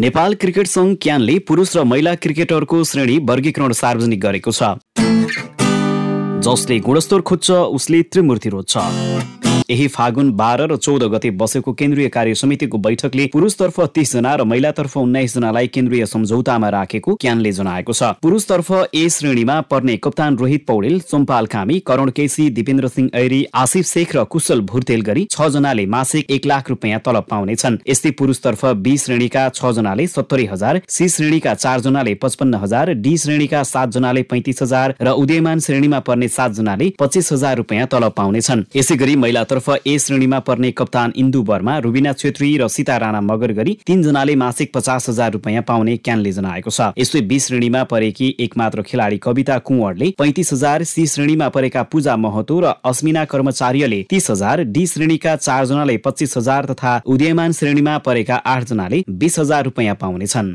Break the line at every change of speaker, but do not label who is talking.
Nepal cricket सङ्घ क्यानले पुरुष र महिला क्रिकेटरको श्रेणी वर्गीकरण सार्वजनिक गरेको छ जसले गुणस्तर खोज्छ उसले त्रिमूर्ति रोज्छ यही फागुन बाह्र र चौध गते बसेको केन्द्रीय कार्य समितिको बैठकले पुरुषतर्फ तीसजना र महिलातर्फ जनालाई केन्द्रीय सम्झौतामा राखेको क्यानले जनाएको छ पुरुषतर्फ ए श्रेणीमा पर्ने कप्तान रोहित पौडेल सोमपाल कामी करण केसी दिपेन्द्र सिंह ऐरी आसिफ शेख र कुशल भुर्तेल गरी छ जनाले मासिक एक लाख रुपियाँ तलब पाउनेछन् यस्तै पुरुषतर्फ बी श्रेणीका छ जनाले सत्तरी हजार सी श्रेणीका जनाले पचपन्न हजार डी श्रेणीका जनाले पैंतिस हजार र उदयमान श्रेणीमा पर्ने जनाले पच्चिस हजार रुपियाँ तलब पाउनेछन् यसै गरी महिलातर्फ तर्फ ए श्रेणीमा पर्ने कप्तान इन्दु वर्मा रुबिना छेत्री र सीता राणा मगर गरी तीनजनाले मासिक पचास हजार रुपियाँ पाउने क्यानले जनाएको छ यस्तै बी श्रेणीमा परेकी एकमात्र खेलाडी कविता कुँवरले पैतिस हजार सी श्रेणीमा परेका पूजा महतो र अस्मिना कर्मचारीले तीस हजार डी श्रेणीका चारजनाले पच्चिस हजार तथा उदयमान श्रेणीमा परेका आठजनाले बिस हजार रुपियाँ पाउनेछन्